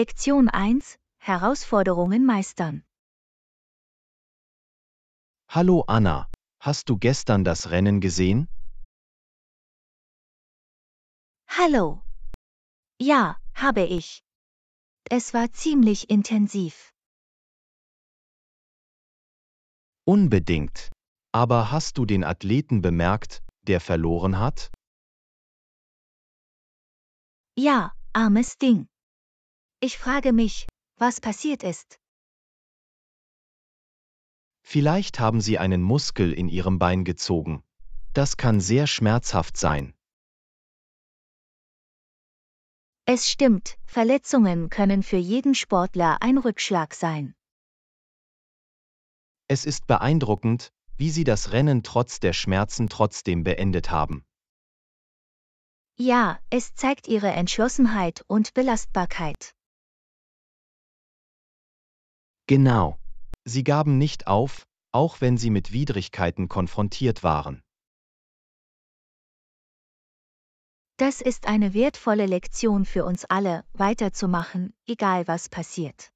Lektion 1 Herausforderungen meistern. Hallo Anna, hast du gestern das Rennen gesehen? Hallo. Ja, habe ich. Es war ziemlich intensiv. Unbedingt. Aber hast du den Athleten bemerkt, der verloren hat? Ja, armes Ding. Ich frage mich, was passiert ist. Vielleicht haben Sie einen Muskel in Ihrem Bein gezogen. Das kann sehr schmerzhaft sein. Es stimmt, Verletzungen können für jeden Sportler ein Rückschlag sein. Es ist beeindruckend, wie Sie das Rennen trotz der Schmerzen trotzdem beendet haben. Ja, es zeigt Ihre Entschlossenheit und Belastbarkeit. Genau. Sie gaben nicht auf, auch wenn sie mit Widrigkeiten konfrontiert waren. Das ist eine wertvolle Lektion für uns alle, weiterzumachen, egal was passiert.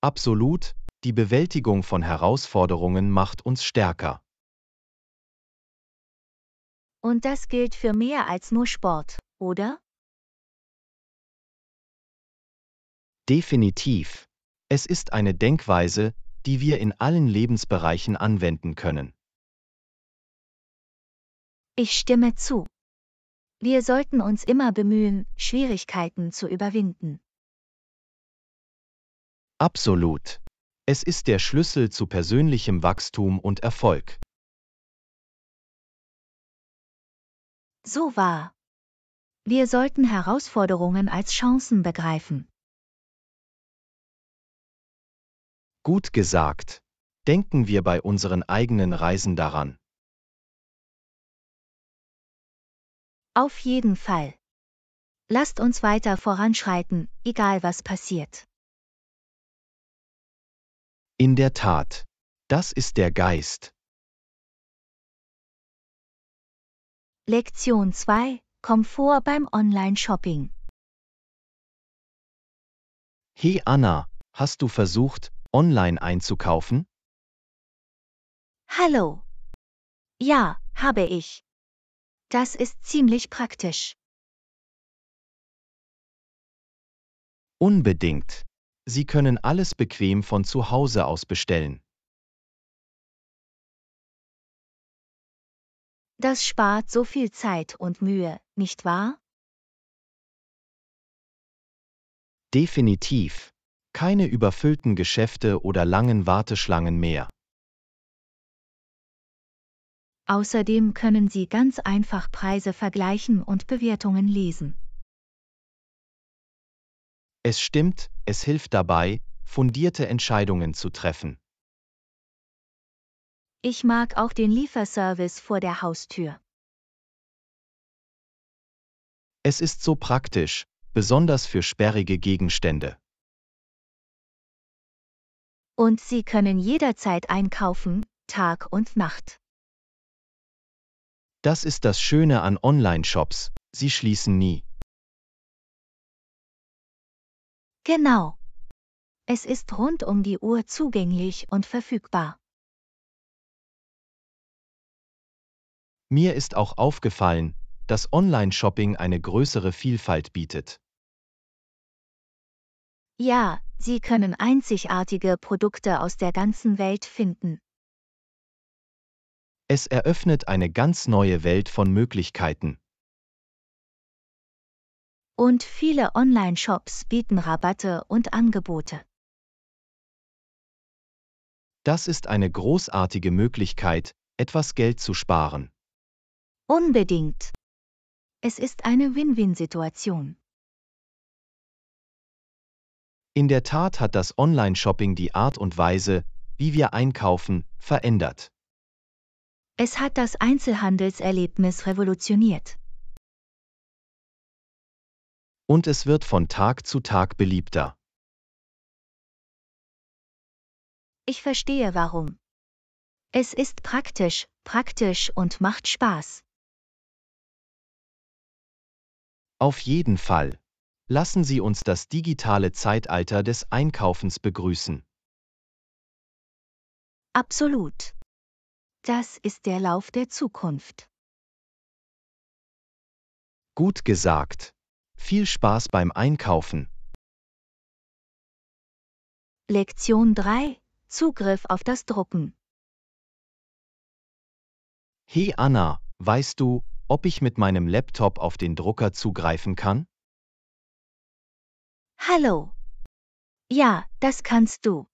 Absolut, die Bewältigung von Herausforderungen macht uns stärker. Und das gilt für mehr als nur Sport, oder? Definitiv. Es ist eine Denkweise, die wir in allen Lebensbereichen anwenden können. Ich stimme zu. Wir sollten uns immer bemühen, Schwierigkeiten zu überwinden. Absolut. Es ist der Schlüssel zu persönlichem Wachstum und Erfolg. So wahr. Wir sollten Herausforderungen als Chancen begreifen. Gut gesagt. Denken wir bei unseren eigenen Reisen daran. Auf jeden Fall. Lasst uns weiter voranschreiten, egal was passiert. In der Tat. Das ist der Geist. Lektion 2. Komfort beim Online-Shopping. Hey Anna, hast du versucht, online einzukaufen? Hallo. Ja, habe ich. Das ist ziemlich praktisch. Unbedingt. Sie können alles bequem von zu Hause aus bestellen. Das spart so viel Zeit und Mühe, nicht wahr? Definitiv keine überfüllten Geschäfte oder langen Warteschlangen mehr. Außerdem können Sie ganz einfach Preise vergleichen und Bewertungen lesen. Es stimmt, es hilft dabei, fundierte Entscheidungen zu treffen. Ich mag auch den Lieferservice vor der Haustür. Es ist so praktisch, besonders für sperrige Gegenstände. Und Sie können jederzeit einkaufen, Tag und Nacht. Das ist das Schöne an Online-Shops, sie schließen nie. Genau. Es ist rund um die Uhr zugänglich und verfügbar. Mir ist auch aufgefallen, dass Online-Shopping eine größere Vielfalt bietet. Ja, Sie können einzigartige Produkte aus der ganzen Welt finden. Es eröffnet eine ganz neue Welt von Möglichkeiten. Und viele Online-Shops bieten Rabatte und Angebote. Das ist eine großartige Möglichkeit, etwas Geld zu sparen. Unbedingt. Es ist eine Win-Win-Situation. In der Tat hat das Online-Shopping die Art und Weise, wie wir einkaufen, verändert. Es hat das Einzelhandelserlebnis revolutioniert. Und es wird von Tag zu Tag beliebter. Ich verstehe warum. Es ist praktisch, praktisch und macht Spaß. Auf jeden Fall. Lassen Sie uns das digitale Zeitalter des Einkaufens begrüßen. Absolut. Das ist der Lauf der Zukunft. Gut gesagt. Viel Spaß beim Einkaufen. Lektion 3. Zugriff auf das Drucken. Hey Anna, weißt du, ob ich mit meinem Laptop auf den Drucker zugreifen kann? Hallo. Ja, das kannst du.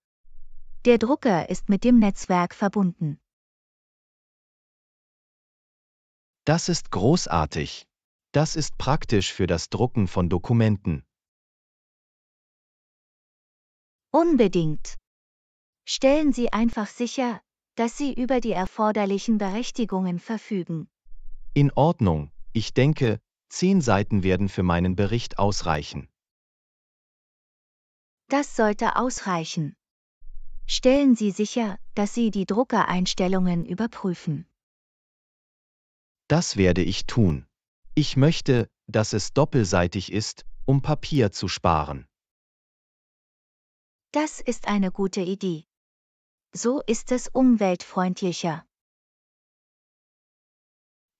Der Drucker ist mit dem Netzwerk verbunden. Das ist großartig. Das ist praktisch für das Drucken von Dokumenten. Unbedingt. Stellen Sie einfach sicher, dass Sie über die erforderlichen Berechtigungen verfügen. In Ordnung, ich denke, zehn Seiten werden für meinen Bericht ausreichen. Das sollte ausreichen. Stellen Sie sicher, dass Sie die Druckereinstellungen überprüfen. Das werde ich tun. Ich möchte, dass es doppelseitig ist, um Papier zu sparen. Das ist eine gute Idee. So ist es umweltfreundlicher.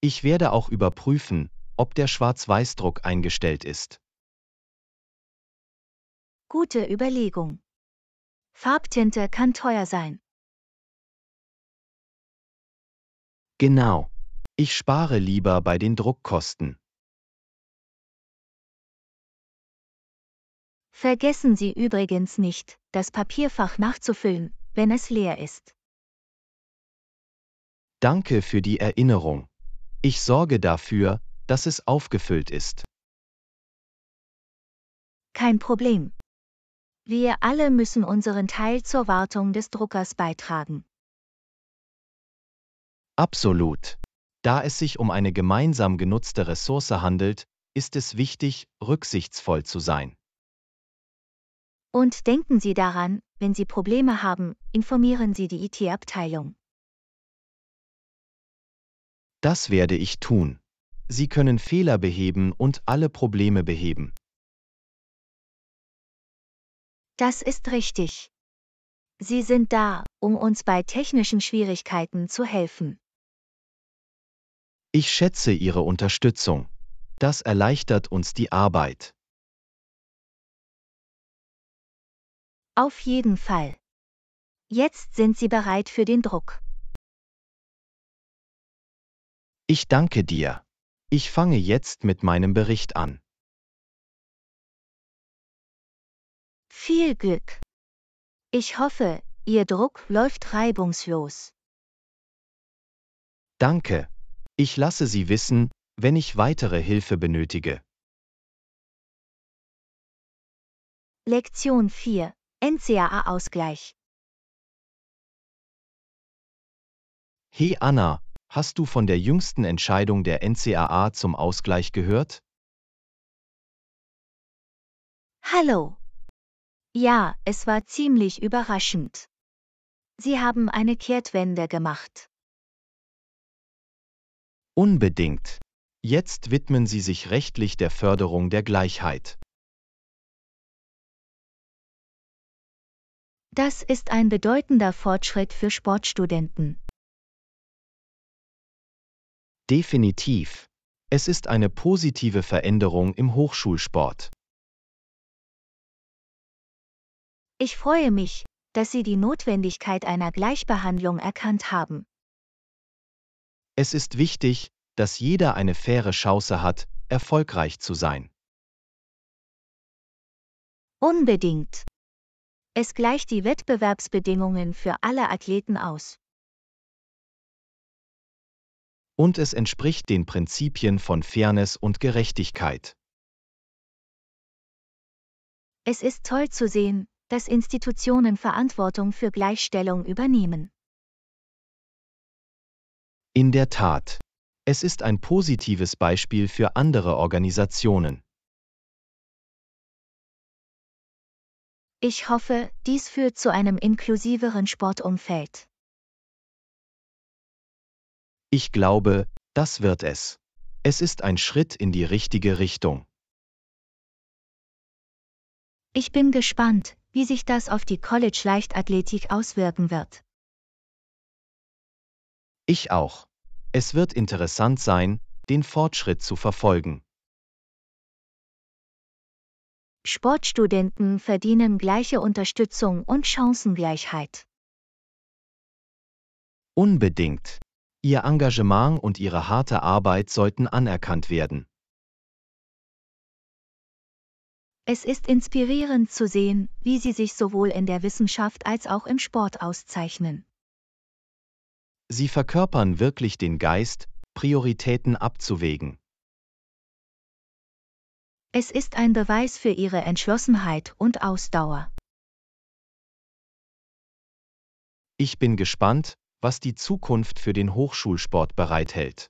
Ich werde auch überprüfen, ob der Schwarz-Weiß-Druck eingestellt ist. Gute Überlegung. Farbtinte kann teuer sein. Genau. Ich spare lieber bei den Druckkosten. Vergessen Sie übrigens nicht, das Papierfach nachzufüllen, wenn es leer ist. Danke für die Erinnerung. Ich sorge dafür, dass es aufgefüllt ist. Kein Problem. Wir alle müssen unseren Teil zur Wartung des Druckers beitragen. Absolut. Da es sich um eine gemeinsam genutzte Ressource handelt, ist es wichtig, rücksichtsvoll zu sein. Und denken Sie daran, wenn Sie Probleme haben, informieren Sie die IT-Abteilung. Das werde ich tun. Sie können Fehler beheben und alle Probleme beheben. Das ist richtig. Sie sind da, um uns bei technischen Schwierigkeiten zu helfen. Ich schätze Ihre Unterstützung. Das erleichtert uns die Arbeit. Auf jeden Fall. Jetzt sind Sie bereit für den Druck. Ich danke dir. Ich fange jetzt mit meinem Bericht an. Viel Glück! Ich hoffe, Ihr Druck läuft reibungslos. Danke. Ich lasse Sie wissen, wenn ich weitere Hilfe benötige. Lektion 4. NCAA-Ausgleich. Hey Anna, hast du von der jüngsten Entscheidung der NCAA zum Ausgleich gehört? Hallo, ja, es war ziemlich überraschend. Sie haben eine Kehrtwende gemacht. Unbedingt. Jetzt widmen Sie sich rechtlich der Förderung der Gleichheit. Das ist ein bedeutender Fortschritt für Sportstudenten. Definitiv. Es ist eine positive Veränderung im Hochschulsport. Ich freue mich, dass Sie die Notwendigkeit einer Gleichbehandlung erkannt haben. Es ist wichtig, dass jeder eine faire Chance hat, erfolgreich zu sein. Unbedingt. Es gleicht die Wettbewerbsbedingungen für alle Athleten aus. Und es entspricht den Prinzipien von Fairness und Gerechtigkeit. Es ist toll zu sehen, dass Institutionen Verantwortung für Gleichstellung übernehmen. In der Tat. Es ist ein positives Beispiel für andere Organisationen. Ich hoffe, dies führt zu einem inklusiveren Sportumfeld. Ich glaube, das wird es. Es ist ein Schritt in die richtige Richtung. Ich bin gespannt, wie sich das auf die College-Leichtathletik auswirken wird. Ich auch. Es wird interessant sein, den Fortschritt zu verfolgen. Sportstudenten verdienen gleiche Unterstützung und Chancengleichheit. Unbedingt. Ihr Engagement und ihre harte Arbeit sollten anerkannt werden. Es ist inspirierend zu sehen, wie sie sich sowohl in der Wissenschaft als auch im Sport auszeichnen. Sie verkörpern wirklich den Geist, Prioritäten abzuwägen. Es ist ein Beweis für ihre Entschlossenheit und Ausdauer. Ich bin gespannt, was die Zukunft für den Hochschulsport bereithält.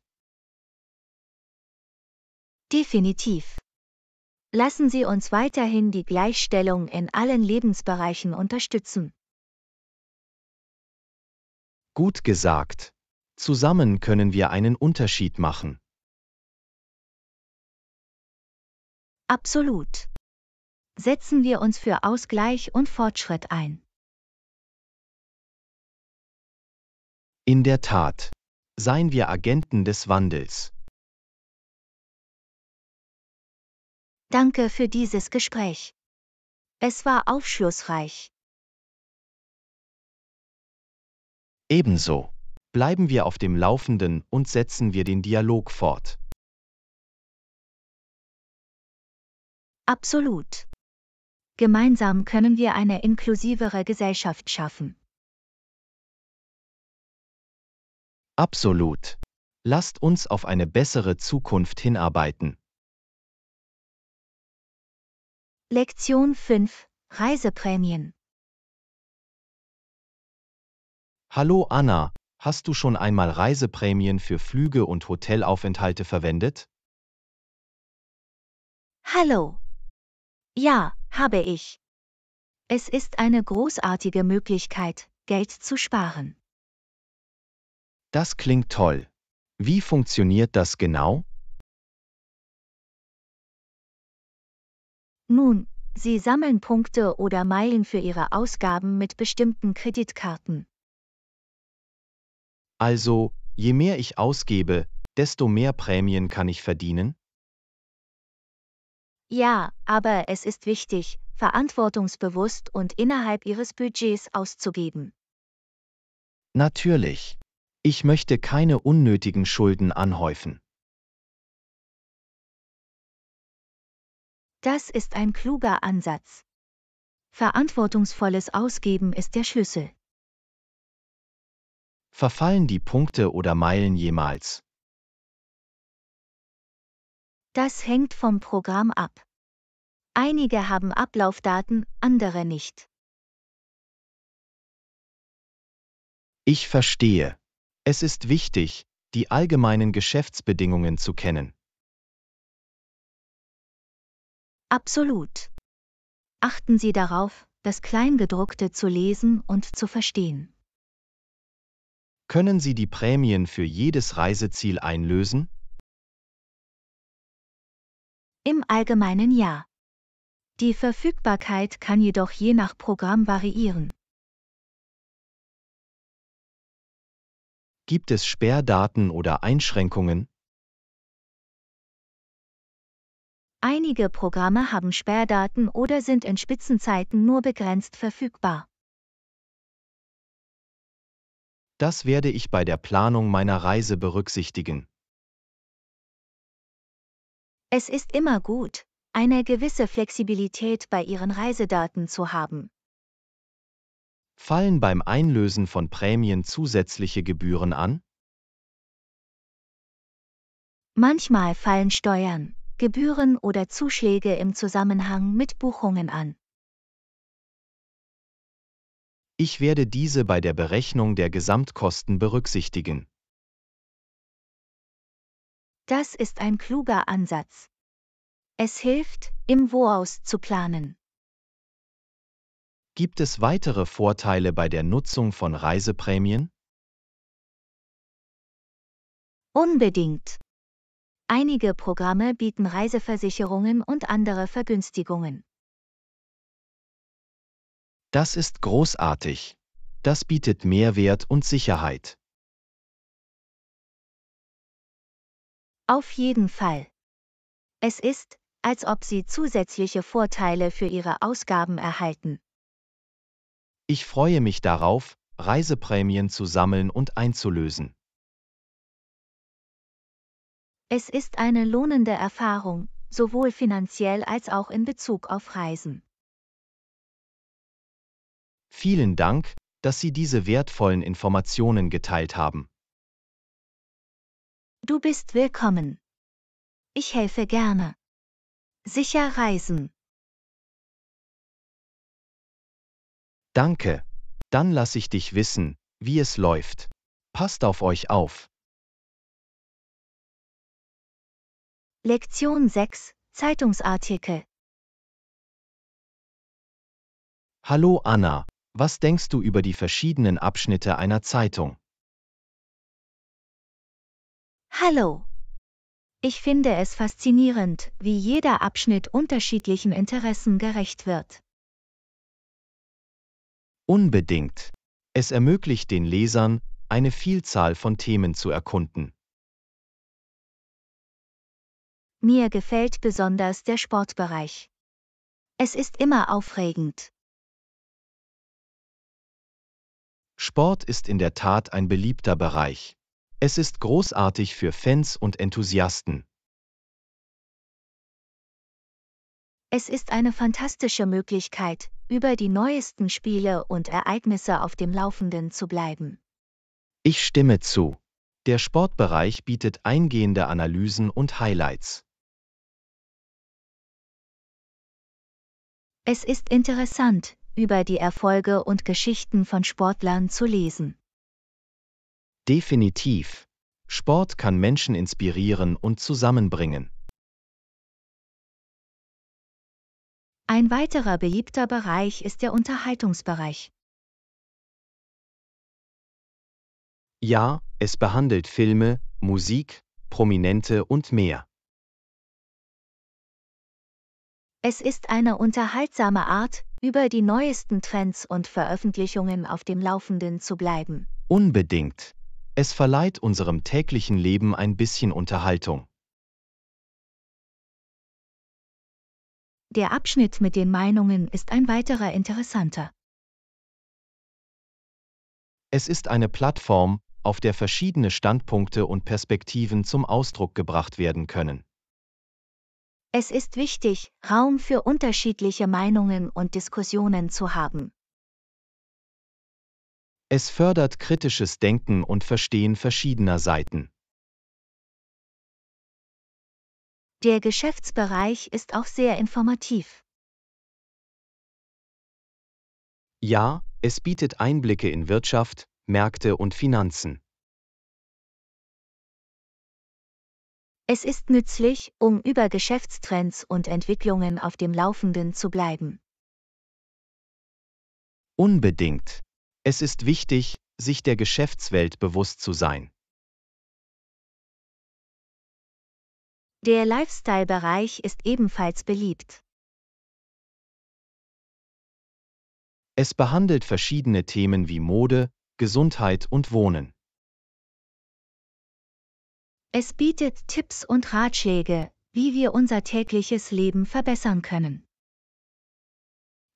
Definitiv lassen Sie uns weiterhin die Gleichstellung in allen Lebensbereichen unterstützen. Gut gesagt. Zusammen können wir einen Unterschied machen. Absolut. Setzen wir uns für Ausgleich und Fortschritt ein. In der Tat. Seien wir Agenten des Wandels. Danke für dieses Gespräch. Es war aufschlussreich. Ebenso. Bleiben wir auf dem Laufenden und setzen wir den Dialog fort. Absolut. Gemeinsam können wir eine inklusivere Gesellschaft schaffen. Absolut. Lasst uns auf eine bessere Zukunft hinarbeiten. Lektion 5 Reiseprämien Hallo Anna, hast du schon einmal Reiseprämien für Flüge und Hotelaufenthalte verwendet? Hallo. Ja, habe ich. Es ist eine großartige Möglichkeit, Geld zu sparen. Das klingt toll. Wie funktioniert das genau? Nun, Sie sammeln Punkte oder Meilen für Ihre Ausgaben mit bestimmten Kreditkarten. Also, je mehr ich ausgebe, desto mehr Prämien kann ich verdienen? Ja, aber es ist wichtig, verantwortungsbewusst und innerhalb Ihres Budgets auszugeben. Natürlich. Ich möchte keine unnötigen Schulden anhäufen. Das ist ein kluger Ansatz. Verantwortungsvolles Ausgeben ist der Schlüssel. Verfallen die Punkte oder Meilen jemals? Das hängt vom Programm ab. Einige haben Ablaufdaten, andere nicht. Ich verstehe. Es ist wichtig, die allgemeinen Geschäftsbedingungen zu kennen. Absolut. Achten Sie darauf, das Kleingedruckte zu lesen und zu verstehen. Können Sie die Prämien für jedes Reiseziel einlösen? Im Allgemeinen ja. Die Verfügbarkeit kann jedoch je nach Programm variieren. Gibt es Sperrdaten oder Einschränkungen? Einige Programme haben Sperrdaten oder sind in Spitzenzeiten nur begrenzt verfügbar. Das werde ich bei der Planung meiner Reise berücksichtigen. Es ist immer gut, eine gewisse Flexibilität bei Ihren Reisedaten zu haben. Fallen beim Einlösen von Prämien zusätzliche Gebühren an? Manchmal fallen Steuern, Gebühren oder Zuschläge im Zusammenhang mit Buchungen an. Ich werde diese bei der Berechnung der Gesamtkosten berücksichtigen. Das ist ein kluger Ansatz. Es hilft, im Voraus zu planen. Gibt es weitere Vorteile bei der Nutzung von Reiseprämien? Unbedingt. Einige Programme bieten Reiseversicherungen und andere Vergünstigungen. Das ist großartig. Das bietet Mehrwert und Sicherheit. Auf jeden Fall. Es ist, als ob Sie zusätzliche Vorteile für Ihre Ausgaben erhalten. Ich freue mich darauf, Reiseprämien zu sammeln und einzulösen. Es ist eine lohnende Erfahrung, sowohl finanziell als auch in Bezug auf Reisen. Vielen Dank, dass Sie diese wertvollen Informationen geteilt haben. Du bist willkommen. Ich helfe gerne. Sicher reisen. Danke. Dann lasse ich dich wissen, wie es läuft. Passt auf euch auf. Lektion 6 Zeitungsartikel Hallo Anna, was denkst du über die verschiedenen Abschnitte einer Zeitung? Hallo. Ich finde es faszinierend, wie jeder Abschnitt unterschiedlichen Interessen gerecht wird. Unbedingt. Es ermöglicht den Lesern, eine Vielzahl von Themen zu erkunden. Mir gefällt besonders der Sportbereich. Es ist immer aufregend. Sport ist in der Tat ein beliebter Bereich. Es ist großartig für Fans und Enthusiasten. Es ist eine fantastische Möglichkeit, über die neuesten Spiele und Ereignisse auf dem Laufenden zu bleiben. Ich stimme zu. Der Sportbereich bietet eingehende Analysen und Highlights. Es ist interessant, über die Erfolge und Geschichten von Sportlern zu lesen. Definitiv. Sport kann Menschen inspirieren und zusammenbringen. Ein weiterer beliebter Bereich ist der Unterhaltungsbereich. Ja, es behandelt Filme, Musik, Prominente und mehr. Es ist eine unterhaltsame Art, über die neuesten Trends und Veröffentlichungen auf dem Laufenden zu bleiben. Unbedingt. Es verleiht unserem täglichen Leben ein bisschen Unterhaltung. Der Abschnitt mit den Meinungen ist ein weiterer interessanter. Es ist eine Plattform, auf der verschiedene Standpunkte und Perspektiven zum Ausdruck gebracht werden können. Es ist wichtig, Raum für unterschiedliche Meinungen und Diskussionen zu haben. Es fördert kritisches Denken und Verstehen verschiedener Seiten. Der Geschäftsbereich ist auch sehr informativ. Ja, es bietet Einblicke in Wirtschaft, Märkte und Finanzen. Es ist nützlich, um über Geschäftstrends und Entwicklungen auf dem Laufenden zu bleiben. Unbedingt. Es ist wichtig, sich der Geschäftswelt bewusst zu sein. Der Lifestyle-Bereich ist ebenfalls beliebt. Es behandelt verschiedene Themen wie Mode, Gesundheit und Wohnen. Es bietet Tipps und Ratschläge, wie wir unser tägliches Leben verbessern können.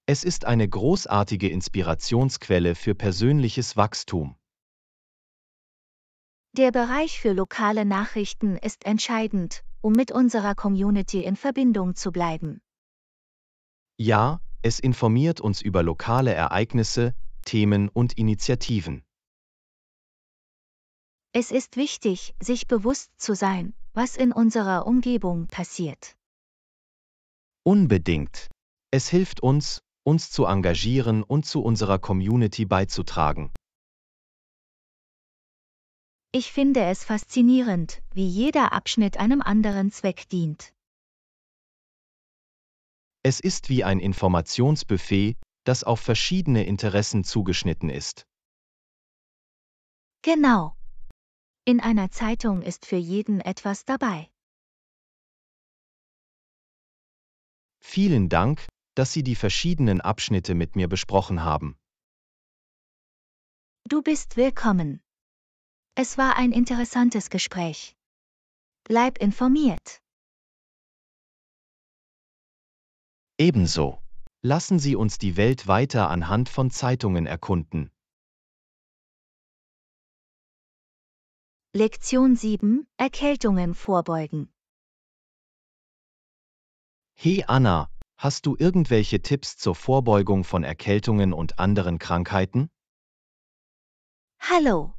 Es ist eine großartige Inspirationsquelle für persönliches Wachstum. Der Bereich für lokale Nachrichten ist entscheidend, um mit unserer Community in Verbindung zu bleiben. Ja, es informiert uns über lokale Ereignisse, Themen und Initiativen. Es ist wichtig, sich bewusst zu sein, was in unserer Umgebung passiert. Unbedingt. Es hilft uns, uns zu engagieren und zu unserer Community beizutragen. Ich finde es faszinierend, wie jeder Abschnitt einem anderen Zweck dient. Es ist wie ein Informationsbuffet, das auf verschiedene Interessen zugeschnitten ist. Genau. In einer Zeitung ist für jeden etwas dabei. Vielen Dank, dass Sie die verschiedenen Abschnitte mit mir besprochen haben. Du bist willkommen. Es war ein interessantes Gespräch. Bleib informiert. Ebenso. Lassen Sie uns die Welt weiter anhand von Zeitungen erkunden. Lektion 7 Erkältungen vorbeugen. Hey Anna, hast du irgendwelche Tipps zur Vorbeugung von Erkältungen und anderen Krankheiten? Hallo.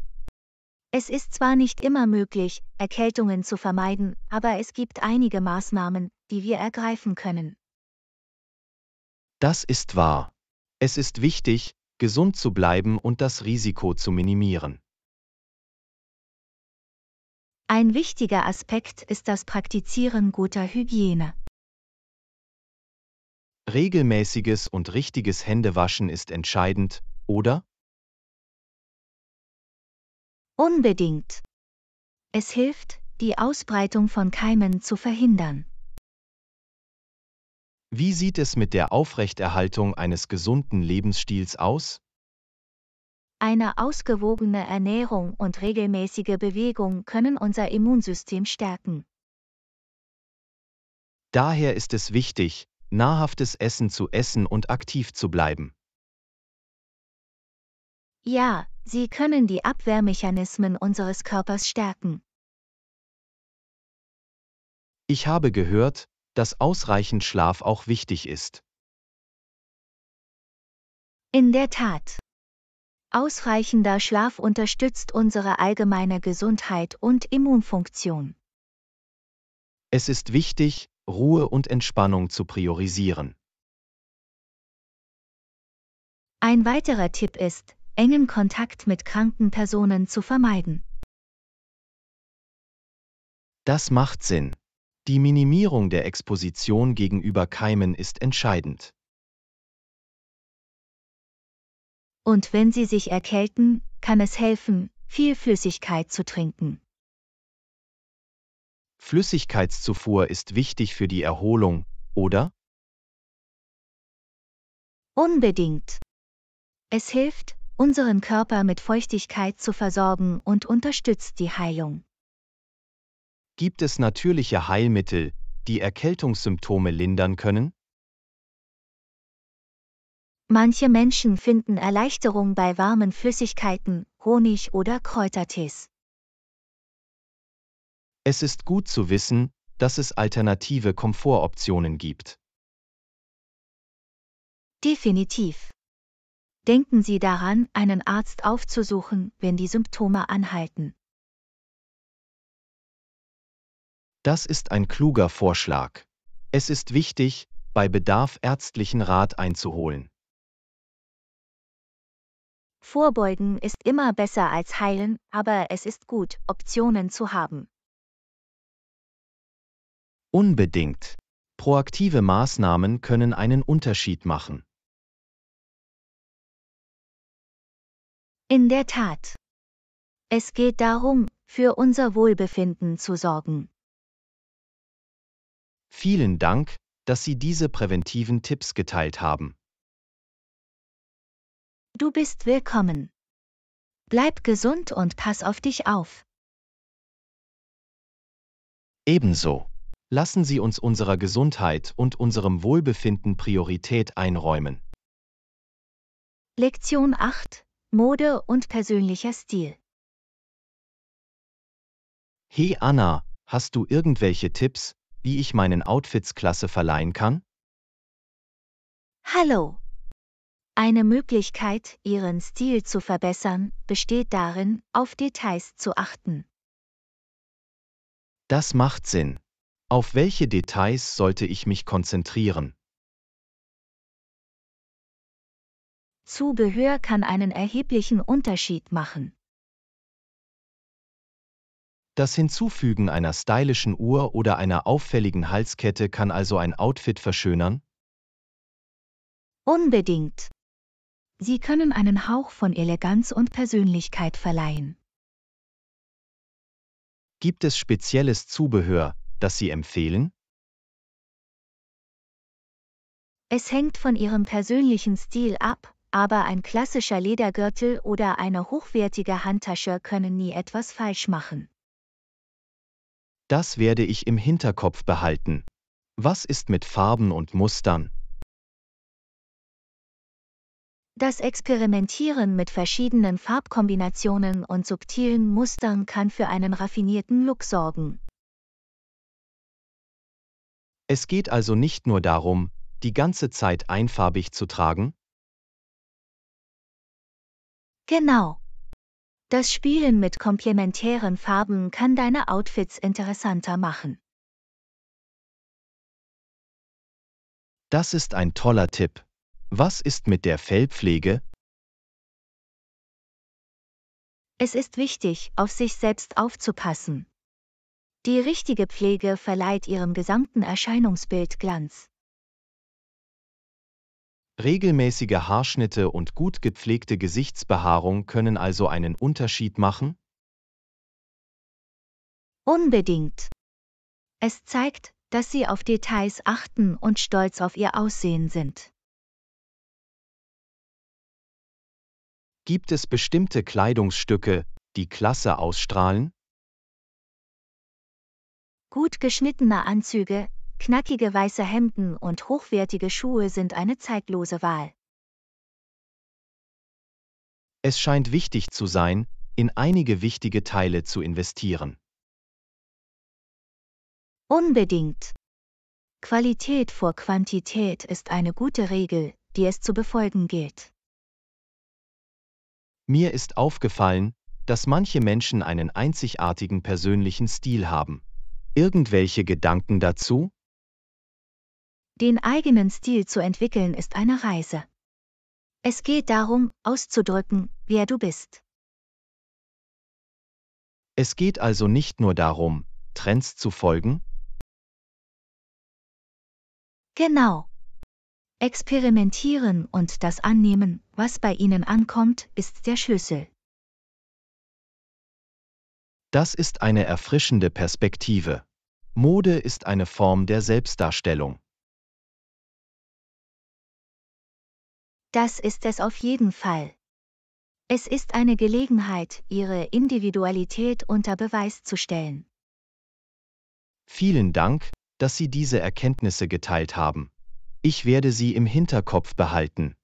Es ist zwar nicht immer möglich, Erkältungen zu vermeiden, aber es gibt einige Maßnahmen, die wir ergreifen können. Das ist wahr. Es ist wichtig, gesund zu bleiben und das Risiko zu minimieren. Ein wichtiger Aspekt ist das Praktizieren guter Hygiene. Regelmäßiges und richtiges Händewaschen ist entscheidend, oder? Unbedingt. Es hilft, die Ausbreitung von Keimen zu verhindern. Wie sieht es mit der Aufrechterhaltung eines gesunden Lebensstils aus? Eine ausgewogene Ernährung und regelmäßige Bewegung können unser Immunsystem stärken. Daher ist es wichtig, nahrhaftes Essen zu essen und aktiv zu bleiben. Ja, sie können die Abwehrmechanismen unseres Körpers stärken. Ich habe gehört, dass ausreichend Schlaf auch wichtig ist. In der Tat. Ausreichender Schlaf unterstützt unsere allgemeine Gesundheit und Immunfunktion. Es ist wichtig, Ruhe und Entspannung zu priorisieren. Ein weiterer Tipp ist, engen Kontakt mit kranken Personen zu vermeiden. Das macht Sinn. Die Minimierung der Exposition gegenüber Keimen ist entscheidend. Und wenn sie sich erkälten, kann es helfen, viel Flüssigkeit zu trinken. Flüssigkeitszufuhr ist wichtig für die Erholung, oder? Unbedingt. Es hilft, unseren Körper mit Feuchtigkeit zu versorgen und unterstützt die Heilung. Gibt es natürliche Heilmittel, die Erkältungssymptome lindern können? Manche Menschen finden Erleichterung bei warmen Flüssigkeiten, Honig oder Kräutertees. Es ist gut zu wissen, dass es alternative Komfortoptionen gibt. Definitiv. Denken Sie daran, einen Arzt aufzusuchen, wenn die Symptome anhalten. Das ist ein kluger Vorschlag. Es ist wichtig, bei Bedarf ärztlichen Rat einzuholen. Vorbeugen ist immer besser als heilen, aber es ist gut, Optionen zu haben. Unbedingt. Proaktive Maßnahmen können einen Unterschied machen. In der Tat. Es geht darum, für unser Wohlbefinden zu sorgen. Vielen Dank, dass Sie diese präventiven Tipps geteilt haben. Du bist willkommen. Bleib gesund und pass auf dich auf. Ebenso. Lassen Sie uns unserer Gesundheit und unserem Wohlbefinden Priorität einräumen. Lektion 8. Mode und persönlicher Stil. Hey Anna, hast du irgendwelche Tipps, wie ich meinen Outfits klasse verleihen kann? Hallo, eine Möglichkeit, ihren Stil zu verbessern, besteht darin, auf Details zu achten. Das macht Sinn. Auf welche Details sollte ich mich konzentrieren? Zubehör kann einen erheblichen Unterschied machen. Das Hinzufügen einer stylischen Uhr oder einer auffälligen Halskette kann also ein Outfit verschönern? Unbedingt. Sie können einen Hauch von Eleganz und Persönlichkeit verleihen. Gibt es spezielles Zubehör, das Sie empfehlen? Es hängt von Ihrem persönlichen Stil ab, aber ein klassischer Ledergürtel oder eine hochwertige Handtasche können nie etwas falsch machen. Das werde ich im Hinterkopf behalten. Was ist mit Farben und Mustern? Das Experimentieren mit verschiedenen Farbkombinationen und subtilen Mustern kann für einen raffinierten Look sorgen. Es geht also nicht nur darum, die ganze Zeit einfarbig zu tragen? Genau. Das Spielen mit komplementären Farben kann deine Outfits interessanter machen. Das ist ein toller Tipp. Was ist mit der Fellpflege? Es ist wichtig, auf sich selbst aufzupassen. Die richtige Pflege verleiht ihrem gesamten Erscheinungsbild Glanz. Regelmäßige Haarschnitte und gut gepflegte Gesichtsbehaarung können also einen Unterschied machen? Unbedingt. Es zeigt, dass sie auf Details achten und stolz auf ihr Aussehen sind. Gibt es bestimmte Kleidungsstücke, die Klasse ausstrahlen? Gut geschnittene Anzüge, knackige weiße Hemden und hochwertige Schuhe sind eine zeitlose Wahl. Es scheint wichtig zu sein, in einige wichtige Teile zu investieren. Unbedingt. Qualität vor Quantität ist eine gute Regel, die es zu befolgen gilt. Mir ist aufgefallen, dass manche Menschen einen einzigartigen persönlichen Stil haben. Irgendwelche Gedanken dazu? Den eigenen Stil zu entwickeln ist eine Reise. Es geht darum, auszudrücken, wer du bist. Es geht also nicht nur darum, Trends zu folgen? Genau. Experimentieren und das Annehmen, was bei Ihnen ankommt, ist der Schlüssel. Das ist eine erfrischende Perspektive. Mode ist eine Form der Selbstdarstellung. Das ist es auf jeden Fall. Es ist eine Gelegenheit, Ihre Individualität unter Beweis zu stellen. Vielen Dank, dass Sie diese Erkenntnisse geteilt haben. Ich werde sie im Hinterkopf behalten.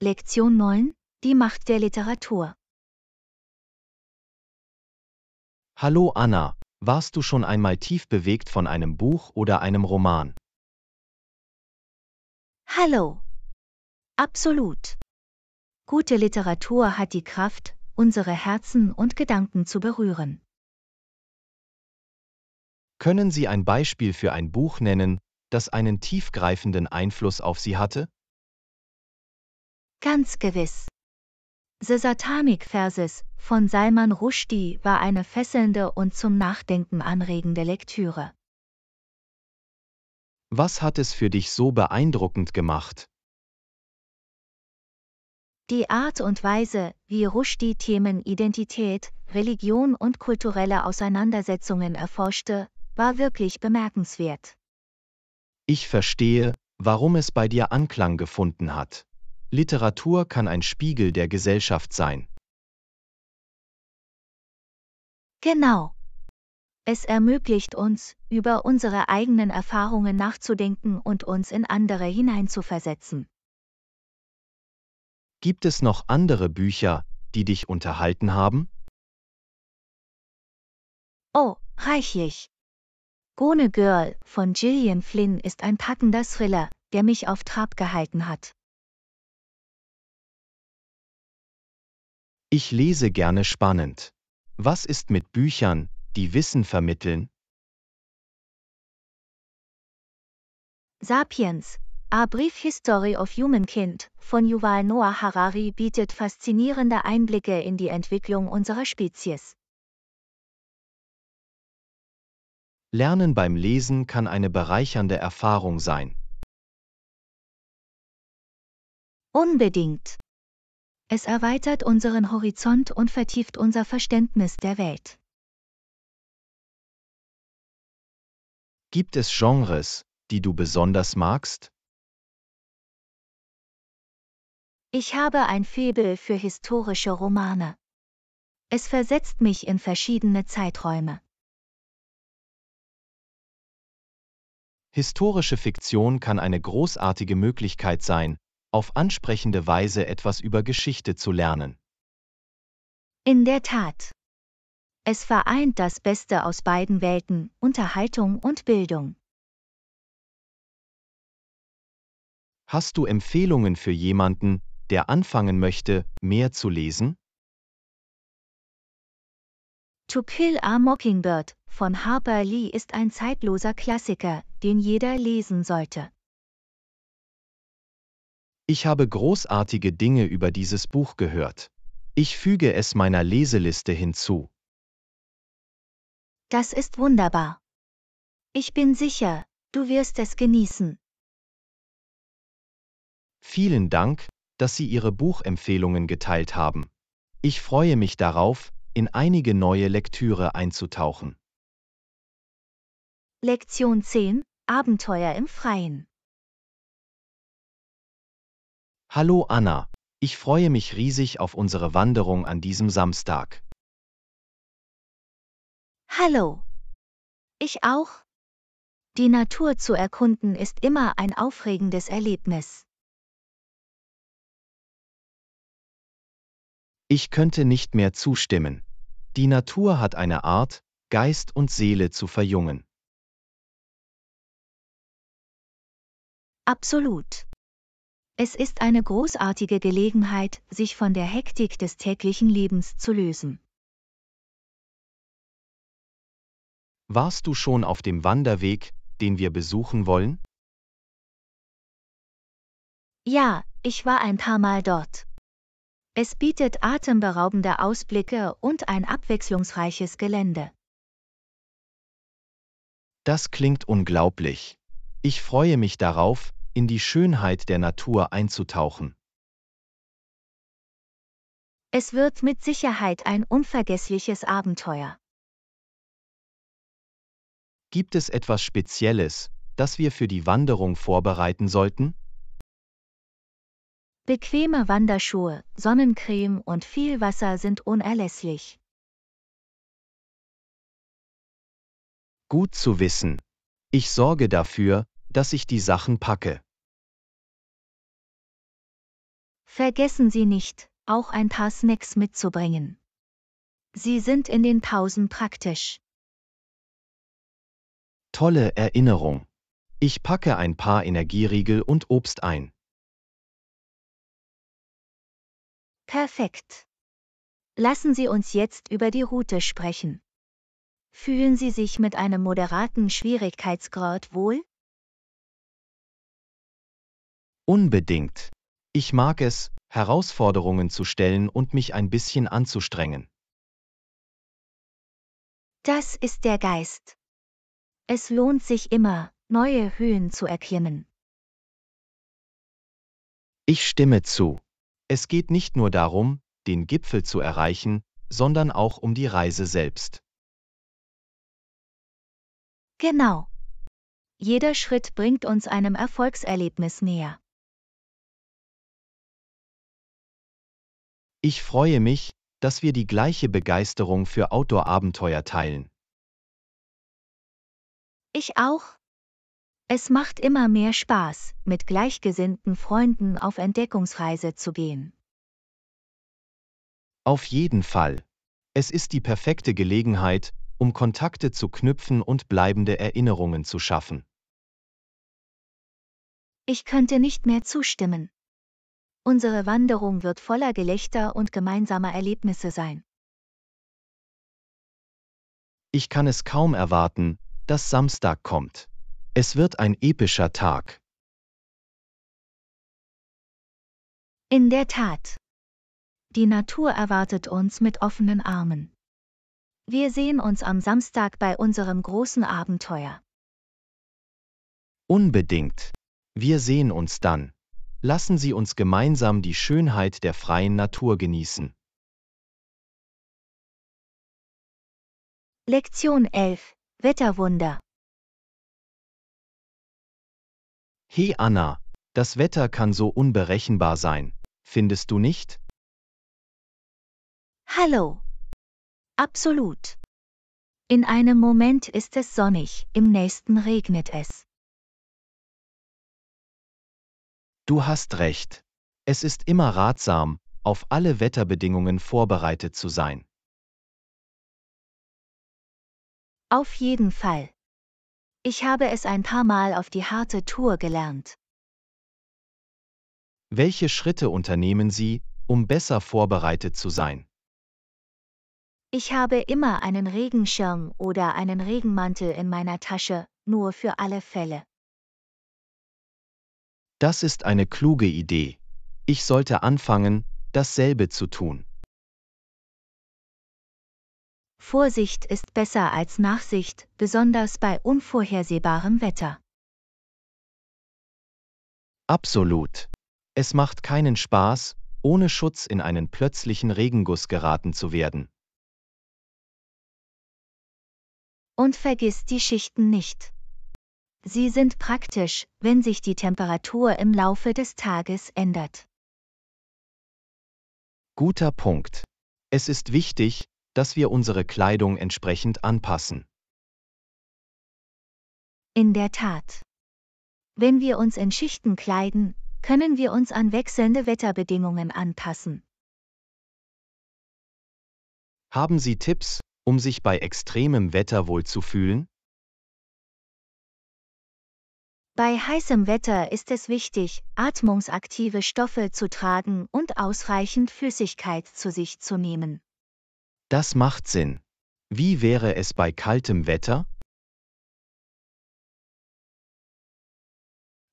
Lektion 9 Die Macht der Literatur. Hallo Anna, warst du schon einmal tief bewegt von einem Buch oder einem Roman? Hallo. Absolut. Gute Literatur hat die Kraft, unsere Herzen und Gedanken zu berühren. Können Sie ein Beispiel für ein Buch nennen, das einen tiefgreifenden Einfluss auf Sie hatte? Ganz gewiss. The Satanic Verses von Salman Rushdie war eine fesselnde und zum Nachdenken anregende Lektüre. Was hat es für dich so beeindruckend gemacht? Die Art und Weise, wie Rushdie Themen Identität, Religion und kulturelle Auseinandersetzungen erforschte, war wirklich bemerkenswert. Ich verstehe, warum es bei dir Anklang gefunden hat. Literatur kann ein Spiegel der Gesellschaft sein. Genau. Es ermöglicht uns, über unsere eigenen Erfahrungen nachzudenken und uns in andere hineinzuversetzen. Gibt es noch andere Bücher, die dich unterhalten haben? Oh, reichlich. Gone Girl von Gillian Flynn ist ein packender Thriller, der mich auf Trab gehalten hat. Ich lese gerne spannend. Was ist mit Büchern, die Wissen vermitteln? Sapiens, A Brief History of Humankind von Yuval Noah Harari bietet faszinierende Einblicke in die Entwicklung unserer Spezies. Lernen beim Lesen kann eine bereichernde Erfahrung sein. Unbedingt. Es erweitert unseren Horizont und vertieft unser Verständnis der Welt. Gibt es Genres, die du besonders magst? Ich habe ein Febel für historische Romane. Es versetzt mich in verschiedene Zeiträume. Historische Fiktion kann eine großartige Möglichkeit sein, auf ansprechende Weise etwas über Geschichte zu lernen. In der Tat. Es vereint das Beste aus beiden Welten, Unterhaltung und Bildung. Hast du Empfehlungen für jemanden, der anfangen möchte, mehr zu lesen? To Kill a Mockingbird von Harper Lee ist ein zeitloser Klassiker, den jeder lesen sollte. Ich habe großartige Dinge über dieses Buch gehört. Ich füge es meiner Leseliste hinzu. Das ist wunderbar. Ich bin sicher, du wirst es genießen. Vielen Dank, dass Sie Ihre Buchempfehlungen geteilt haben. Ich freue mich darauf, in einige neue Lektüre einzutauchen. Lektion 10 Abenteuer im Freien Hallo Anna, ich freue mich riesig auf unsere Wanderung an diesem Samstag. Hallo. Ich auch. Die Natur zu erkunden ist immer ein aufregendes Erlebnis. Ich könnte nicht mehr zustimmen. Die Natur hat eine Art, Geist und Seele zu verjüngen. Absolut. Es ist eine großartige Gelegenheit, sich von der Hektik des täglichen Lebens zu lösen. Warst du schon auf dem Wanderweg, den wir besuchen wollen? Ja, ich war ein paar Mal dort. Es bietet atemberaubende Ausblicke und ein abwechslungsreiches Gelände. Das klingt unglaublich. Ich freue mich darauf, in die Schönheit der Natur einzutauchen. Es wird mit Sicherheit ein unvergessliches Abenteuer. Gibt es etwas Spezielles, das wir für die Wanderung vorbereiten sollten? Bequeme Wanderschuhe, Sonnencreme und viel Wasser sind unerlässlich. Gut zu wissen. Ich sorge dafür, dass ich die Sachen packe. Vergessen Sie nicht, auch ein paar Snacks mitzubringen. Sie sind in den Pausen praktisch. Tolle Erinnerung. Ich packe ein paar Energieriegel und Obst ein. Perfekt. Lassen Sie uns jetzt über die Route sprechen. Fühlen Sie sich mit einem moderaten Schwierigkeitsgrad wohl? Unbedingt. Ich mag es, Herausforderungen zu stellen und mich ein bisschen anzustrengen. Das ist der Geist. Es lohnt sich immer, neue Höhen zu erklimmen. Ich stimme zu. Es geht nicht nur darum, den Gipfel zu erreichen, sondern auch um die Reise selbst. Genau. Jeder Schritt bringt uns einem Erfolgserlebnis näher. Ich freue mich, dass wir die gleiche Begeisterung für Outdoor-Abenteuer teilen. Ich auch. Es macht immer mehr Spaß, mit gleichgesinnten Freunden auf Entdeckungsreise zu gehen. Auf jeden Fall. Es ist die perfekte Gelegenheit, um Kontakte zu knüpfen und bleibende Erinnerungen zu schaffen. Ich könnte nicht mehr zustimmen. Unsere Wanderung wird voller Gelächter und gemeinsamer Erlebnisse sein. Ich kann es kaum erwarten, dass Samstag kommt. Es wird ein epischer Tag. In der Tat. Die Natur erwartet uns mit offenen Armen. Wir sehen uns am Samstag bei unserem großen Abenteuer. Unbedingt. Wir sehen uns dann lassen Sie uns gemeinsam die Schönheit der freien Natur genießen. Lektion 11 Wetterwunder Hey Anna, das Wetter kann so unberechenbar sein, findest du nicht? Hallo. Absolut. In einem Moment ist es sonnig, im nächsten regnet es. Du hast recht. Es ist immer ratsam, auf alle Wetterbedingungen vorbereitet zu sein. Auf jeden Fall. Ich habe es ein paar Mal auf die harte Tour gelernt. Welche Schritte unternehmen Sie, um besser vorbereitet zu sein? Ich habe immer einen Regenschirm oder einen Regenmantel in meiner Tasche, nur für alle Fälle. Das ist eine kluge Idee. Ich sollte anfangen, dasselbe zu tun. Vorsicht ist besser als Nachsicht, besonders bei unvorhersehbarem Wetter. Absolut. Es macht keinen Spaß, ohne Schutz in einen plötzlichen Regenguss geraten zu werden. Und vergiss die Schichten nicht. Sie sind praktisch, wenn sich die Temperatur im Laufe des Tages ändert. Guter Punkt. Es ist wichtig, dass wir unsere Kleidung entsprechend anpassen. In der Tat. Wenn wir uns in Schichten kleiden, können wir uns an wechselnde Wetterbedingungen anpassen. Haben Sie Tipps, um sich bei extremem Wetter wohlzufühlen? Bei heißem Wetter ist es wichtig, atmungsaktive Stoffe zu tragen und ausreichend Flüssigkeit zu sich zu nehmen. Das macht Sinn. Wie wäre es bei kaltem Wetter?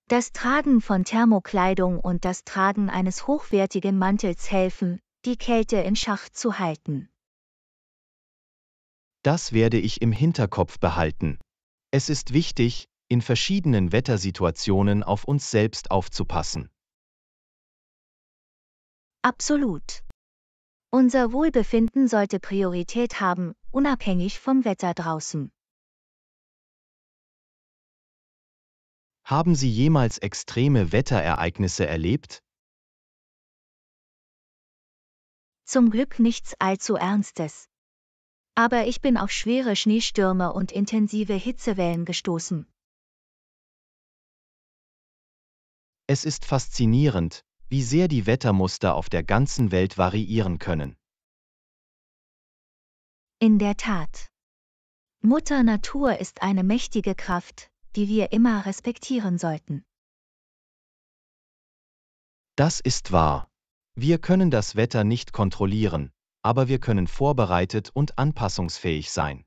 Das Tragen von Thermokleidung und das Tragen eines hochwertigen Mantels helfen, die Kälte in Schach zu halten. Das werde ich im Hinterkopf behalten. Es ist wichtig, in verschiedenen Wettersituationen auf uns selbst aufzupassen. Absolut. Unser Wohlbefinden sollte Priorität haben, unabhängig vom Wetter draußen. Haben Sie jemals extreme Wetterereignisse erlebt? Zum Glück nichts allzu Ernstes. Aber ich bin auf schwere Schneestürme und intensive Hitzewellen gestoßen. Es ist faszinierend, wie sehr die Wettermuster auf der ganzen Welt variieren können. In der Tat. Mutter Natur ist eine mächtige Kraft, die wir immer respektieren sollten. Das ist wahr. Wir können das Wetter nicht kontrollieren, aber wir können vorbereitet und anpassungsfähig sein.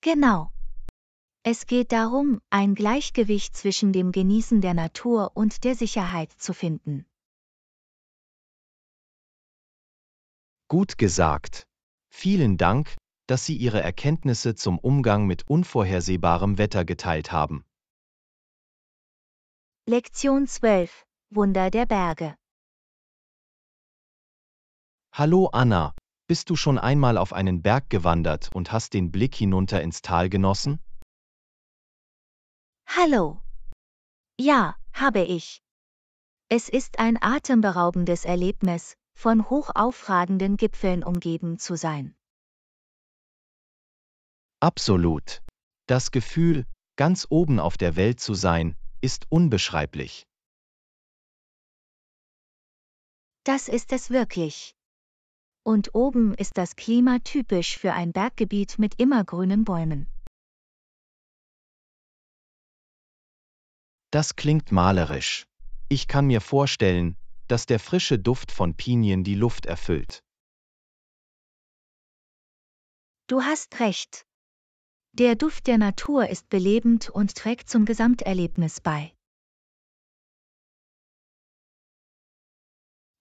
Genau. Es geht darum, ein Gleichgewicht zwischen dem Genießen der Natur und der Sicherheit zu finden. Gut gesagt. Vielen Dank, dass Sie Ihre Erkenntnisse zum Umgang mit unvorhersehbarem Wetter geteilt haben. Lektion 12 Wunder der Berge Hallo Anna, bist du schon einmal auf einen Berg gewandert und hast den Blick hinunter ins Tal genossen? Hallo. Ja, habe ich. Es ist ein atemberaubendes Erlebnis, von hochaufragenden Gipfeln umgeben zu sein. Absolut. Das Gefühl, ganz oben auf der Welt zu sein, ist unbeschreiblich. Das ist es wirklich. Und oben ist das Klima typisch für ein Berggebiet mit immergrünen Bäumen. Das klingt malerisch. Ich kann mir vorstellen, dass der frische Duft von Pinien die Luft erfüllt. Du hast recht. Der Duft der Natur ist belebend und trägt zum Gesamterlebnis bei.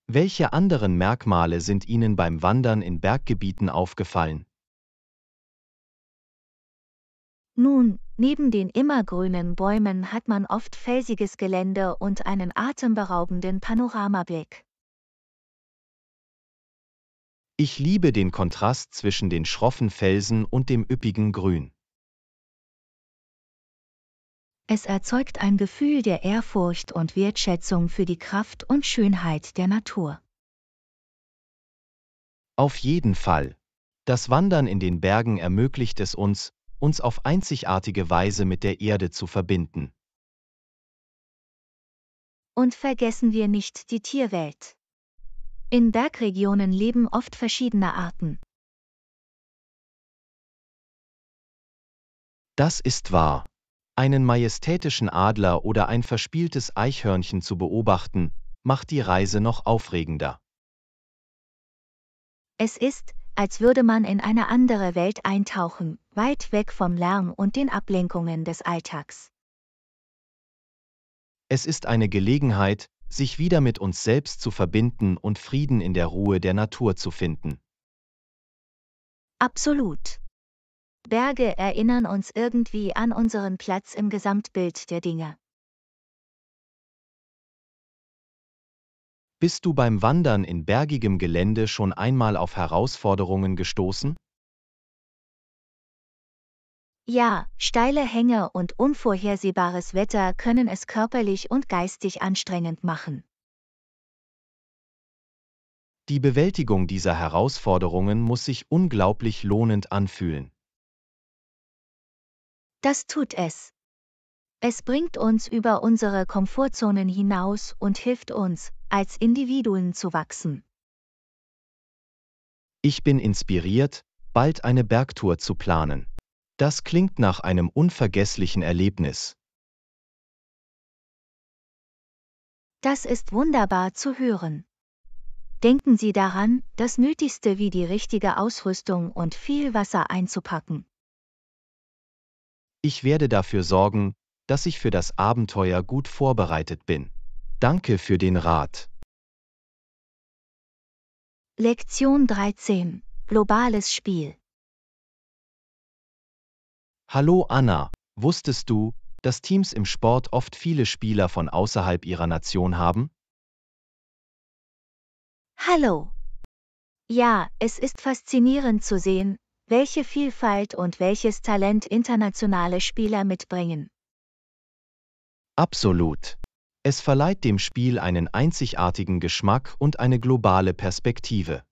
Welche anderen Merkmale sind Ihnen beim Wandern in Berggebieten aufgefallen? Nun, neben den immergrünen Bäumen hat man oft felsiges Gelände und einen atemberaubenden Panoramablick. Ich liebe den Kontrast zwischen den schroffen Felsen und dem üppigen Grün. Es erzeugt ein Gefühl der Ehrfurcht und Wertschätzung für die Kraft und Schönheit der Natur. Auf jeden Fall. Das Wandern in den Bergen ermöglicht es uns, uns auf einzigartige Weise mit der Erde zu verbinden. Und vergessen wir nicht die Tierwelt. In Bergregionen leben oft verschiedene Arten. Das ist wahr. Einen majestätischen Adler oder ein verspieltes Eichhörnchen zu beobachten, macht die Reise noch aufregender. Es ist, als würde man in eine andere Welt eintauchen, weit weg vom Lärm und den Ablenkungen des Alltags. Es ist eine Gelegenheit, sich wieder mit uns selbst zu verbinden und Frieden in der Ruhe der Natur zu finden. Absolut. Berge erinnern uns irgendwie an unseren Platz im Gesamtbild der Dinge. Bist du beim Wandern in bergigem Gelände schon einmal auf Herausforderungen gestoßen? Ja, steile Hänge und unvorhersehbares Wetter können es körperlich und geistig anstrengend machen. Die Bewältigung dieser Herausforderungen muss sich unglaublich lohnend anfühlen. Das tut es. Es bringt uns über unsere Komfortzonen hinaus und hilft uns, als Individuen zu wachsen. Ich bin inspiriert, bald eine Bergtour zu planen. Das klingt nach einem unvergesslichen Erlebnis. Das ist wunderbar zu hören. Denken Sie daran, das Nötigste wie die richtige Ausrüstung und viel Wasser einzupacken. Ich werde dafür sorgen, dass ich für das Abenteuer gut vorbereitet bin. Danke für den Rat. Lektion 13. Globales Spiel. Hallo Anna, wusstest du, dass Teams im Sport oft viele Spieler von außerhalb ihrer Nation haben? Hallo. Ja, es ist faszinierend zu sehen, welche Vielfalt und welches Talent internationale Spieler mitbringen. Absolut. Es verleiht dem Spiel einen einzigartigen Geschmack und eine globale Perspektive.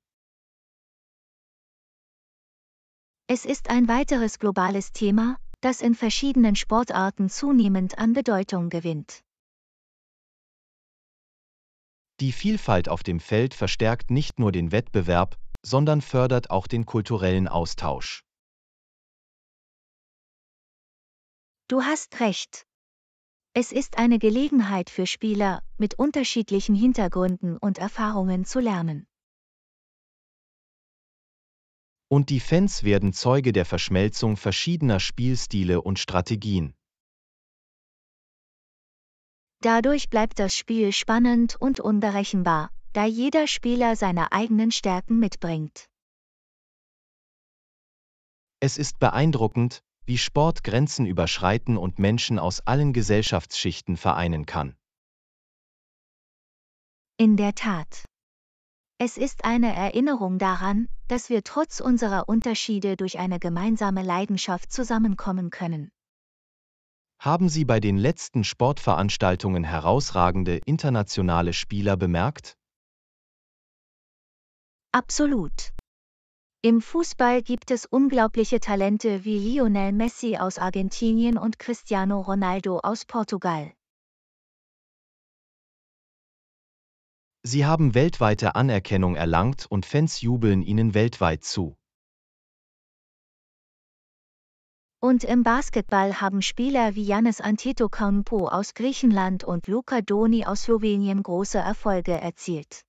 Es ist ein weiteres globales Thema, das in verschiedenen Sportarten zunehmend an Bedeutung gewinnt. Die Vielfalt auf dem Feld verstärkt nicht nur den Wettbewerb, sondern fördert auch den kulturellen Austausch. Du hast recht. Es ist eine Gelegenheit für Spieler mit unterschiedlichen Hintergründen und Erfahrungen zu lernen. Und die Fans werden Zeuge der Verschmelzung verschiedener Spielstile und Strategien. Dadurch bleibt das Spiel spannend und unberechenbar, da jeder Spieler seine eigenen Stärken mitbringt. Es ist beeindruckend, wie Sport Grenzen überschreiten und Menschen aus allen Gesellschaftsschichten vereinen kann. In der Tat. Es ist eine Erinnerung daran, dass wir trotz unserer Unterschiede durch eine gemeinsame Leidenschaft zusammenkommen können. Haben Sie bei den letzten Sportveranstaltungen herausragende internationale Spieler bemerkt? Absolut. Im Fußball gibt es unglaubliche Talente wie Lionel Messi aus Argentinien und Cristiano Ronaldo aus Portugal. Sie haben weltweite Anerkennung erlangt und Fans jubeln ihnen weltweit zu. Und im Basketball haben Spieler wie Giannis Antetokounmpo aus Griechenland und Luka Doni aus Slowenien große Erfolge erzielt.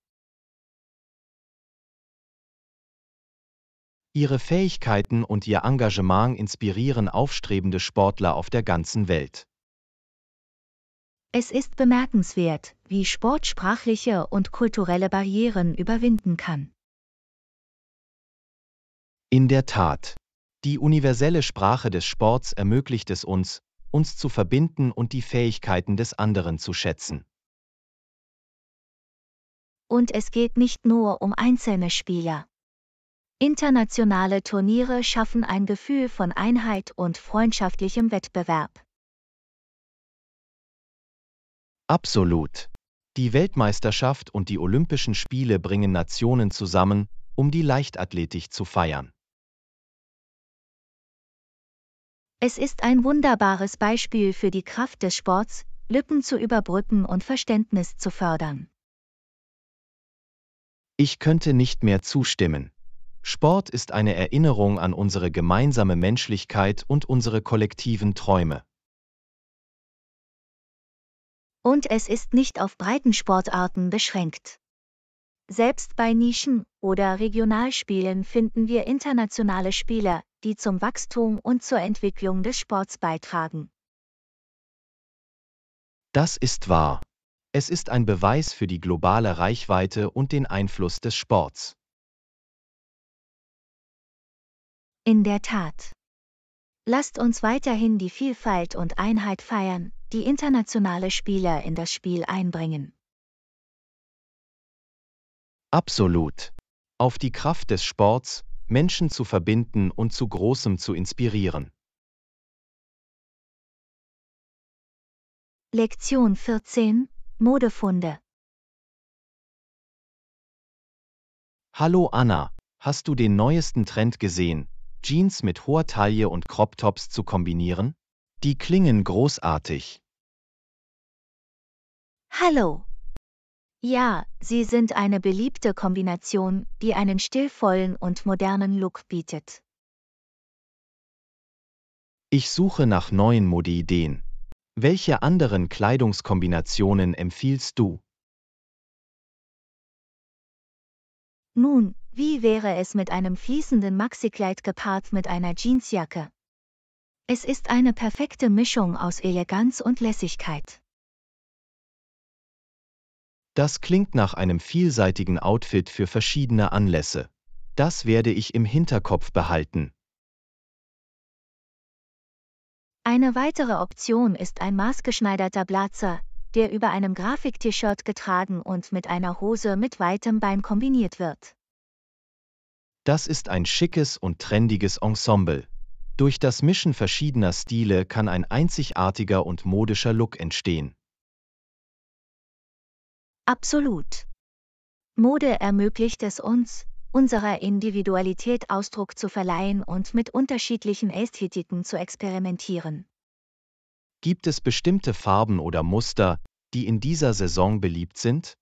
Ihre Fähigkeiten und ihr Engagement inspirieren aufstrebende Sportler auf der ganzen Welt. Es ist bemerkenswert, wie Sport sprachliche und kulturelle Barrieren überwinden kann. In der Tat. Die universelle Sprache des Sports ermöglicht es uns, uns zu verbinden und die Fähigkeiten des anderen zu schätzen. Und es geht nicht nur um einzelne Spieler. Internationale Turniere schaffen ein Gefühl von Einheit und freundschaftlichem Wettbewerb. Absolut. Die Weltmeisterschaft und die Olympischen Spiele bringen Nationen zusammen, um die Leichtathletik zu feiern. Es ist ein wunderbares Beispiel für die Kraft des Sports, Lücken zu überbrücken und Verständnis zu fördern. Ich könnte nicht mehr zustimmen. Sport ist eine Erinnerung an unsere gemeinsame Menschlichkeit und unsere kollektiven Träume. Und es ist nicht auf Breitensportarten beschränkt. Selbst bei Nischen- oder Regionalspielen finden wir internationale Spieler, die zum Wachstum und zur Entwicklung des Sports beitragen. Das ist wahr. Es ist ein Beweis für die globale Reichweite und den Einfluss des Sports. In der Tat. Lasst uns weiterhin die Vielfalt und Einheit feiern, die internationale Spieler in das Spiel einbringen. Absolut. Auf die Kraft des Sports, Menschen zu verbinden und zu Großem zu inspirieren. Lektion 14 Modefunde Hallo Anna, hast du den neuesten Trend gesehen, Jeans mit hoher Taille und Crop-Tops zu kombinieren? Die klingen großartig. Hallo. Ja, sie sind eine beliebte Kombination, die einen stillvollen und modernen Look bietet. Ich suche nach neuen Modeideen. Welche anderen Kleidungskombinationen empfiehlst du? Nun, wie wäre es mit einem fließenden Maxikleid gepaart mit einer Jeansjacke? Es ist eine perfekte Mischung aus Eleganz und Lässigkeit. Das klingt nach einem vielseitigen Outfit für verschiedene Anlässe. Das werde ich im Hinterkopf behalten. Eine weitere Option ist ein maßgeschneiderter Blazer, der über einem Grafik-T-Shirt getragen und mit einer Hose mit weitem Bein kombiniert wird. Das ist ein schickes und trendiges Ensemble. Durch das Mischen verschiedener Stile kann ein einzigartiger und modischer Look entstehen. Absolut. Mode ermöglicht es uns, unserer Individualität Ausdruck zu verleihen und mit unterschiedlichen Ästhetiken zu experimentieren. Gibt es bestimmte Farben oder Muster, die in dieser Saison beliebt sind?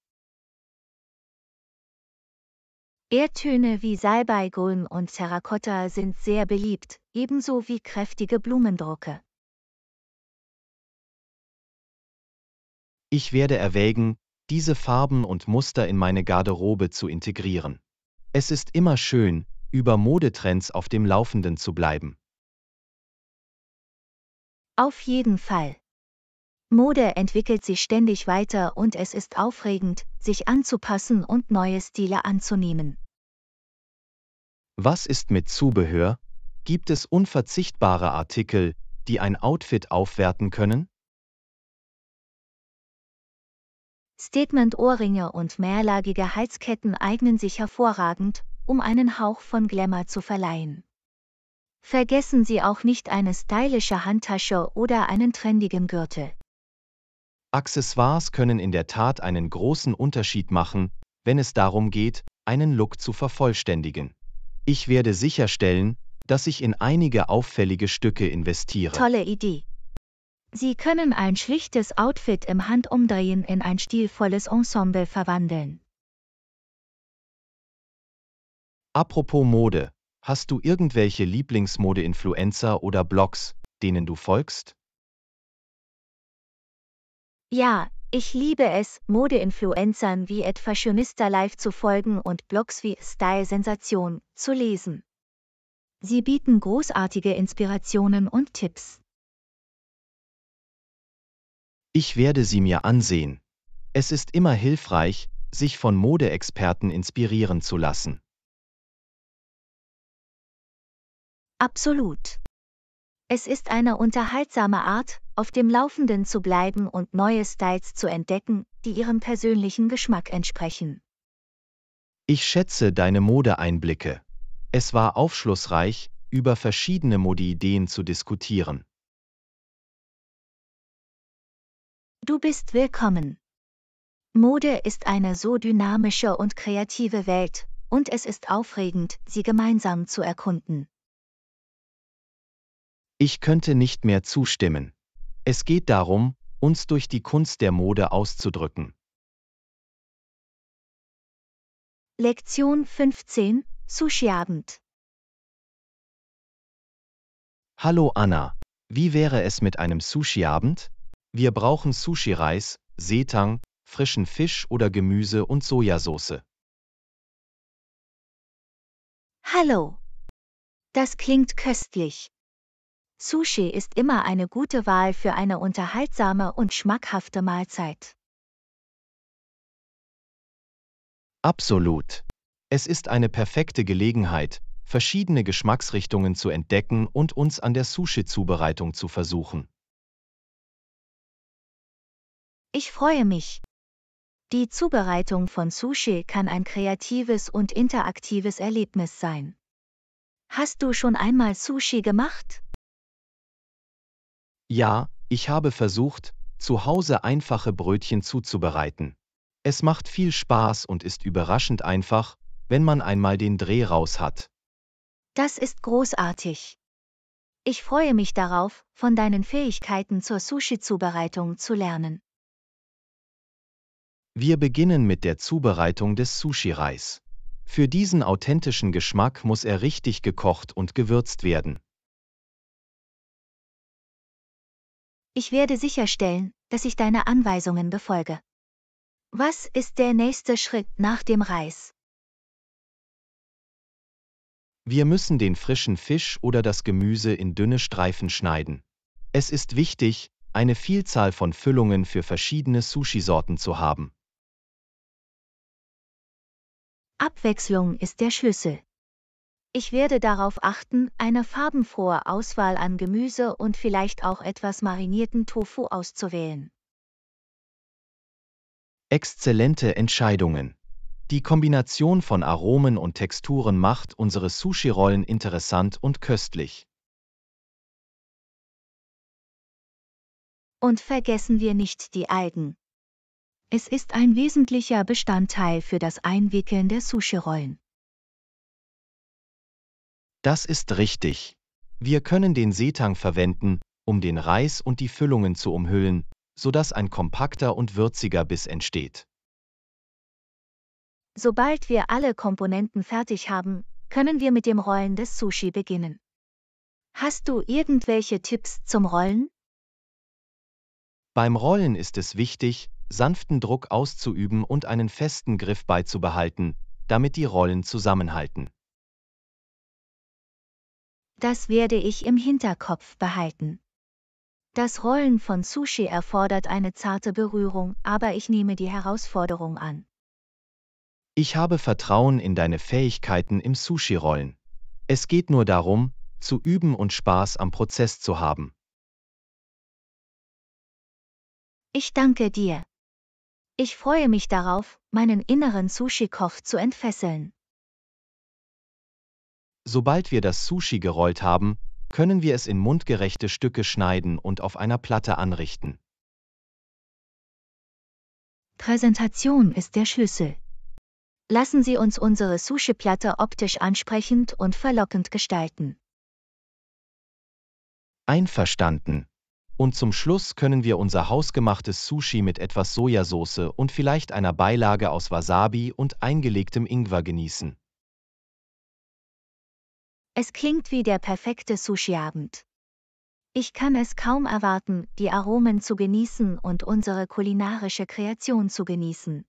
Erdtöne wie Salbeigulm und Terrakotta sind sehr beliebt, ebenso wie kräftige Blumendrucke. Ich werde erwägen, diese Farben und Muster in meine Garderobe zu integrieren. Es ist immer schön, über Modetrends auf dem Laufenden zu bleiben. Auf jeden Fall. Mode entwickelt sich ständig weiter und es ist aufregend, sich anzupassen und neue Stile anzunehmen. Was ist mit Zubehör? Gibt es unverzichtbare Artikel, die ein Outfit aufwerten können? Statement-Ohrringe und mehrlagige Halsketten eignen sich hervorragend, um einen Hauch von Glamour zu verleihen. Vergessen Sie auch nicht eine stylische Handtasche oder einen trendigen Gürtel. Accessoires können in der Tat einen großen Unterschied machen, wenn es darum geht, einen Look zu vervollständigen. Ich werde sicherstellen, dass ich in einige auffällige Stücke investiere. Tolle Idee. Sie können ein schlichtes Outfit im Handumdrehen in ein stilvolles Ensemble verwandeln. Apropos Mode, hast du irgendwelche Lieblingsmode-Influencer oder Blogs, denen du folgst? Ja, ich liebe es, Mode-Influencern wie Ed Fashionista Live zu folgen und Blogs wie Style Sensation zu lesen. Sie bieten großartige Inspirationen und Tipps. Ich werde sie mir ansehen. Es ist immer hilfreich, sich von Modeexperten inspirieren zu lassen. Absolut. Es ist eine unterhaltsame Art, auf dem Laufenden zu bleiben und neue Styles zu entdecken, die ihrem persönlichen Geschmack entsprechen. Ich schätze deine Modeeinblicke. Es war aufschlussreich, über verschiedene Modeideen zu diskutieren. Du bist willkommen. Mode ist eine so dynamische und kreative Welt, und es ist aufregend, sie gemeinsam zu erkunden. Ich könnte nicht mehr zustimmen. Es geht darum, uns durch die Kunst der Mode auszudrücken. Lektion 15 Sushiabend Hallo Anna, wie wäre es mit einem Sushiabend? Wir brauchen Sushi-Reis, Seetang, frischen Fisch oder Gemüse und Sojasauce. Hallo. Das klingt köstlich. Sushi ist immer eine gute Wahl für eine unterhaltsame und schmackhafte Mahlzeit. Absolut. Es ist eine perfekte Gelegenheit, verschiedene Geschmacksrichtungen zu entdecken und uns an der Sushi-Zubereitung zu versuchen. Ich freue mich. Die Zubereitung von Sushi kann ein kreatives und interaktives Erlebnis sein. Hast du schon einmal Sushi gemacht? Ja, ich habe versucht, zu Hause einfache Brötchen zuzubereiten. Es macht viel Spaß und ist überraschend einfach, wenn man einmal den Dreh raus hat. Das ist großartig. Ich freue mich darauf, von deinen Fähigkeiten zur Sushi-Zubereitung zu lernen. Wir beginnen mit der Zubereitung des Sushi-Reis. Für diesen authentischen Geschmack muss er richtig gekocht und gewürzt werden. Ich werde sicherstellen, dass ich deine Anweisungen befolge. Was ist der nächste Schritt nach dem Reis? Wir müssen den frischen Fisch oder das Gemüse in dünne Streifen schneiden. Es ist wichtig, eine Vielzahl von Füllungen für verschiedene Sushi-Sorten zu haben. Abwechslung ist der Schlüssel. Ich werde darauf achten, eine farbenfrohe Auswahl an Gemüse und vielleicht auch etwas marinierten Tofu auszuwählen. Exzellente Entscheidungen. Die Kombination von Aromen und Texturen macht unsere Sushi-Rollen interessant und köstlich. Und vergessen wir nicht die Algen. Es ist ein wesentlicher Bestandteil für das Einwickeln der Sushi-Rollen. Das ist richtig. Wir können den Seetang verwenden, um den Reis und die Füllungen zu umhüllen, sodass ein kompakter und würziger Biss entsteht. Sobald wir alle Komponenten fertig haben, können wir mit dem Rollen des Sushi beginnen. Hast du irgendwelche Tipps zum Rollen? Beim Rollen ist es wichtig, sanften Druck auszuüben und einen festen Griff beizubehalten, damit die Rollen zusammenhalten. Das werde ich im Hinterkopf behalten. Das Rollen von Sushi erfordert eine zarte Berührung, aber ich nehme die Herausforderung an. Ich habe Vertrauen in deine Fähigkeiten im Sushi-Rollen. Es geht nur darum, zu üben und Spaß am Prozess zu haben. Ich danke dir. Ich freue mich darauf, meinen inneren Sushi-Koch zu entfesseln. Sobald wir das Sushi gerollt haben, können wir es in mundgerechte Stücke schneiden und auf einer Platte anrichten. Präsentation ist der Schlüssel. Lassen Sie uns unsere Sushi-Platte optisch ansprechend und verlockend gestalten. Einverstanden. Und zum Schluss können wir unser hausgemachtes Sushi mit etwas Sojasauce und vielleicht einer Beilage aus Wasabi und eingelegtem Ingwer genießen. Es klingt wie der perfekte Sushi-Abend. Ich kann es kaum erwarten, die Aromen zu genießen und unsere kulinarische Kreation zu genießen.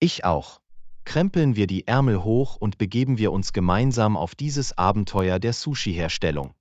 Ich auch. Krempeln wir die Ärmel hoch und begeben wir uns gemeinsam auf dieses Abenteuer der Sushi-Herstellung.